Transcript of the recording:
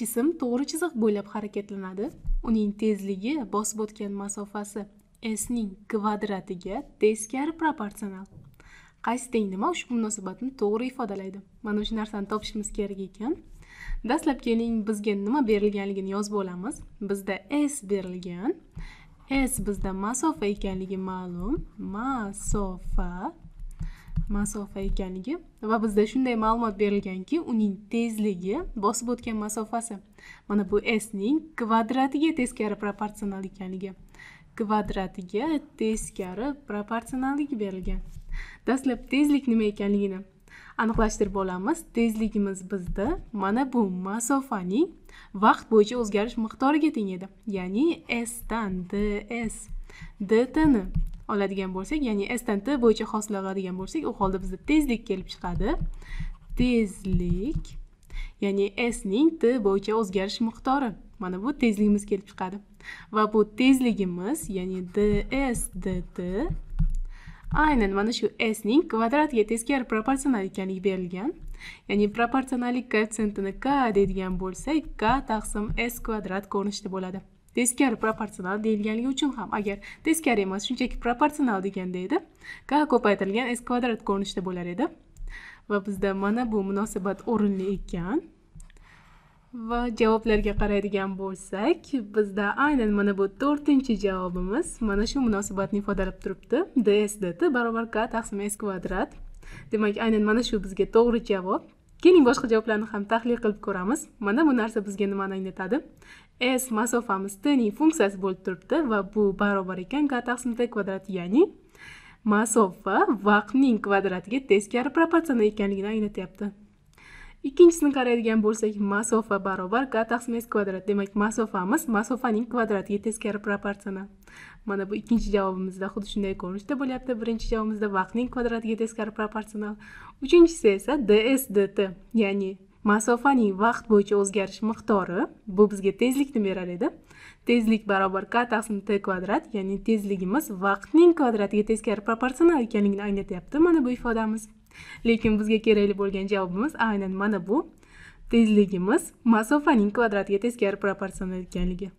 jism to'g'ri chiziq bo'ylab harakatlanadi uning tezligi bosib o'tgan masofasi s ning kvadratiga teskari proporsional qaysi teng nima ushbu munosabatni to'g'ri ifodalaydi mana shu narsani topishimiz kerak ekan dastlabkining bizga nima berilganligini yozib olamiz bizda s berilgan s bizda masofa ekanligi ma'lum masofa masofa ekanligi va bizda shunday ma'lumot berilganki uning tezligi bosib o'tgan masofasi mana bu s ning kvadratiga teskari proporsional ekanligi kvadratiga teskari proporsionalligi berilgan dastlab tezlik nima ekanligini aniqlashtirib olamiz tezligimiz bizda mana bu masofaning vaqt bo'yicha o'zgarish miqdoriga teng edi ya'ni s dan ds dtni oladigan bo'lsak ya'ni s dan t bo'yicha hosil oladigan bo'lsak u holda bizda tezlik kelib chiqadi tezlik ya'ni s ning t bo'yicha o'zgarish miqdori mana bu tezligimiz kelib chiqadi va bu tezligimiz ya'ni ds dt aynan mana shu s ning kvadratiga teskari proporsional ekanligi berilgan ya'ni proporsionallik koeffitsientini k deydigan bo'lsak k taqsim s kvadrat ko'rinishida bo'ladi teskari proporsional deyilganligi uchun ham agar teskari emas shunchaki proporsional deganda edi k ko'paytirilgan s kvadrat ko'rinishida bo'lar edi va bizda mana bu munosabat o'rinli ekan va javoblarga qaraydigan bo'lsak bizda aynan mana bu to'rtinchi javobimiz mana shu munosabatni ifodalab turibdi ds dt barobar k taqsim s kvadrat demak aynan mana shu bizga to'g'ri javob keling boshqa javoblarni ham tahlil qilib ko'ramiz mana bu narsa bizga nimani anglatadi s masofamiz tning funksiyasi bo'lib turibdi va bu barobar ekan k taqsim t kvadrat ya'ni masofa vaqtning kvadratiga teskari proporsional ekanligini anglatyapti ikkinchisini qaraydigan bo'lsak masofa barobar k mes kvadrat demak masofamiz masofaning kvadratiga teskari proporsional mana bu ikkinchi javobimizda xuddi shunday ko'rinishda bo'lyapti birinchi javobimizda vaqtning kvadratiga teskari proporsional uchinchisi esa ds dt ya'ni masofaning vaqt bo'yicha o'zgarish miqdori bu bizga tezlikni berar edi tezlik barobar k taqsim t kvadrat ya'ni tezligimiz vaqtning kvadratiga teskari proporsional ekanligini anglatyapti mana bu ifodamiz lekin bizga kerakli bo'lgan javobimiz aynan mana bu tezligimiz masofaning kvadratiga teskari proporsional ekanligi